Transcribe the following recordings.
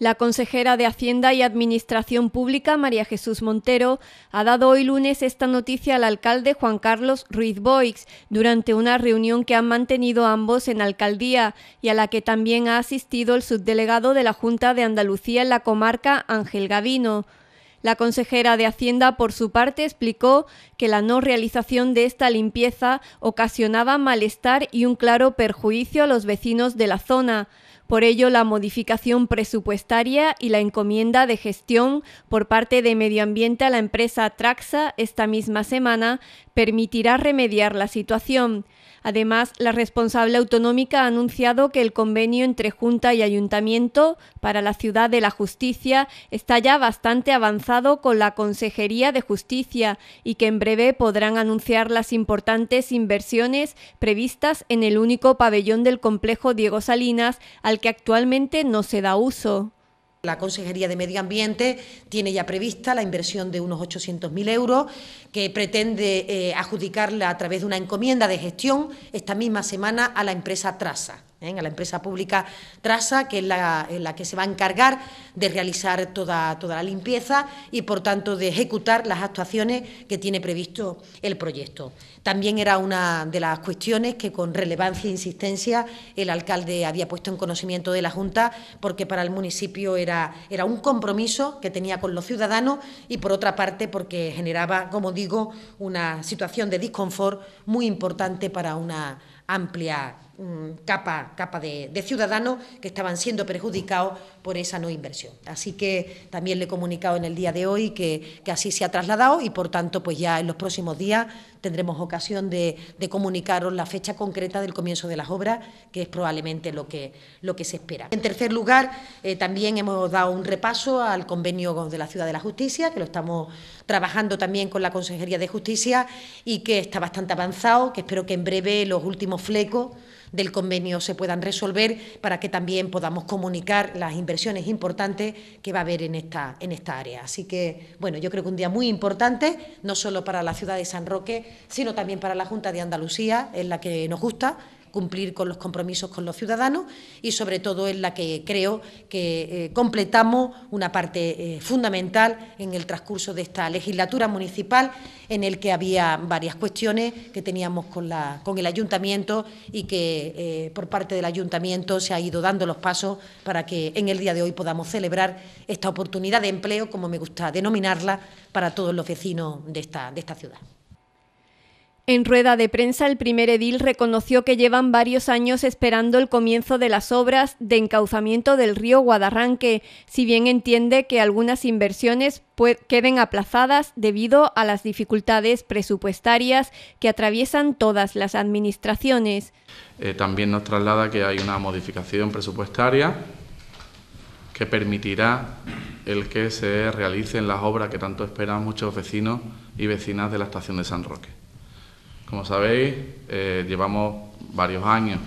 La consejera de Hacienda y Administración Pública, María Jesús Montero, ha dado hoy lunes esta noticia al alcalde Juan Carlos Ruiz Boix durante una reunión que han mantenido ambos en alcaldía y a la que también ha asistido el subdelegado de la Junta de Andalucía en la comarca, Ángel Gavino. La consejera de Hacienda, por su parte, explicó que la no realización de esta limpieza ocasionaba malestar y un claro perjuicio a los vecinos de la zona. Por ello, la modificación presupuestaria y la encomienda de gestión por parte de Medio Ambiente a la empresa Traxa esta misma semana permitirá remediar la situación. Además, la responsable autonómica ha anunciado que el convenio entre Junta y Ayuntamiento para la Ciudad de la Justicia está ya bastante avanzado con la Consejería de Justicia y que en breve podrán anunciar las importantes inversiones previstas en el único pabellón del complejo Diego Salinas al que actualmente no se da uso. La Consejería de Medio Ambiente tiene ya prevista la inversión de unos 800.000 euros que pretende eh, adjudicarla a través de una encomienda de gestión esta misma semana a la empresa Trasa a ¿eh? la empresa pública Trasa, que es la, que se va a encargar de realizar toda, toda la limpieza y, por tanto, de ejecutar las actuaciones que tiene previsto el proyecto. También era una de las cuestiones que, con relevancia e insistencia, el alcalde había puesto en conocimiento de la Junta, porque para el municipio era, era un compromiso que tenía con los ciudadanos y, por otra parte, porque generaba, como digo, una situación de disconfort muy importante para una amplia capa, capa de, ciudadanos que estaban siendo perjudicados por esa no inversión. Así que también le he comunicado en el día de hoy que, así se ha trasladado y, por tanto, pues ya en los próximos días tendremos ocasión de, comunicaros la fecha concreta del comienzo de las obras, que es probablemente lo que, lo que se espera. En tercer lugar, eh, también hemos dado un repaso al convenio de la Ciudad de la Justicia, que lo estamos trabajando también con la Consejería de Justicia y que está bastante avanzado, que espero que en breve los últimos flecos del convenio se puedan resolver para que también podamos comunicar las inversiones importantes que va a haber en esta, en esta área. Así que, bueno, yo creo que un día muy importante, no solo para la ciudad de San Roque, sino también para la Junta de Andalucía, en la que nos gusta cumplir con los compromisos con los ciudadanos y, sobre todo, en la que creo que eh, completamos una parte eh, fundamental en el transcurso de esta legislatura municipal, en el que había varias cuestiones que teníamos con, la, con el ayuntamiento y que, eh, por parte del ayuntamiento, se ha ido dando los pasos para que en el día de hoy podamos celebrar esta oportunidad de empleo, como me gusta denominarla, para todos los vecinos de esta, de esta ciudad. En rueda de prensa, el primer edil reconoció que llevan varios años esperando el comienzo de las obras de encauzamiento del río Guadarranque, si bien entiende que algunas inversiones queden aplazadas debido a las dificultades presupuestarias que atraviesan todas las administraciones. Eh, también nos traslada que hay una modificación presupuestaria que permitirá el que se realicen las obras que tanto esperan muchos vecinos y vecinas de la estación de San Roque. Como sabéis, eh, llevamos varios años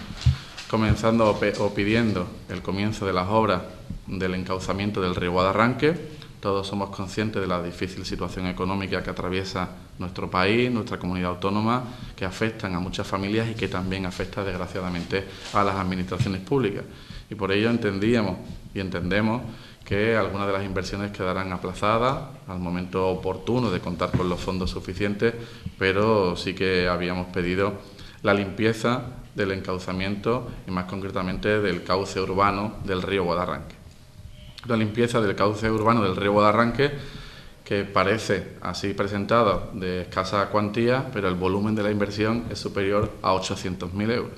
comenzando o, pidiendo el comienzo de las obras del encauzamiento del río Guadarranque. Todos somos conscientes de la difícil situación económica que atraviesa nuestro país, nuestra comunidad autónoma, que afectan a muchas familias y que también afecta desgraciadamente a las administraciones públicas. Y por ello entendíamos y entendemos que algunas de las inversiones quedarán aplazadas al momento oportuno de contar con los fondos suficientes, pero sí que habíamos pedido la limpieza del encauzamiento y más concretamente del cauce urbano del río Guadarranque. La limpieza del cauce urbano del río Guadarranque que parece así presentado de escasa cuantía, pero el volumen de la inversión es superior a 800.000 euros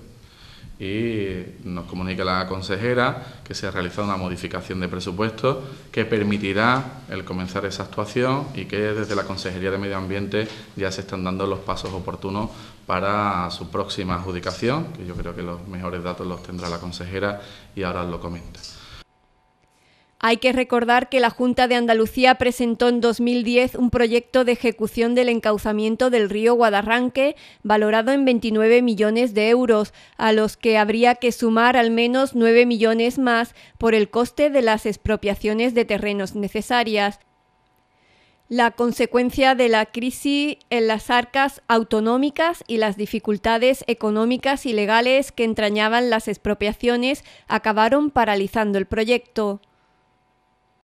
y nos comunica la consejera que se ha realizado una modificación de presupuesto que permitirá el comenzar esa actuación y que desde la Consejería de Medio Ambiente ya se están dando los pasos oportunos para su próxima adjudicación, que yo creo que los mejores datos los tendrá la consejera y ahora lo comenta. Hay que recordar que la Junta de Andalucía presentó en 2010 un proyecto de ejecución del encauzamiento del río Guadarranque valorado en 29 millones de euros, a los que habría que sumar al menos 9 millones más por el coste de las expropiaciones de terrenos necesarias. La consecuencia de la crisis en las arcas autonómicas y las dificultades económicas y legales que entrañaban las expropiaciones acabaron paralizando el proyecto.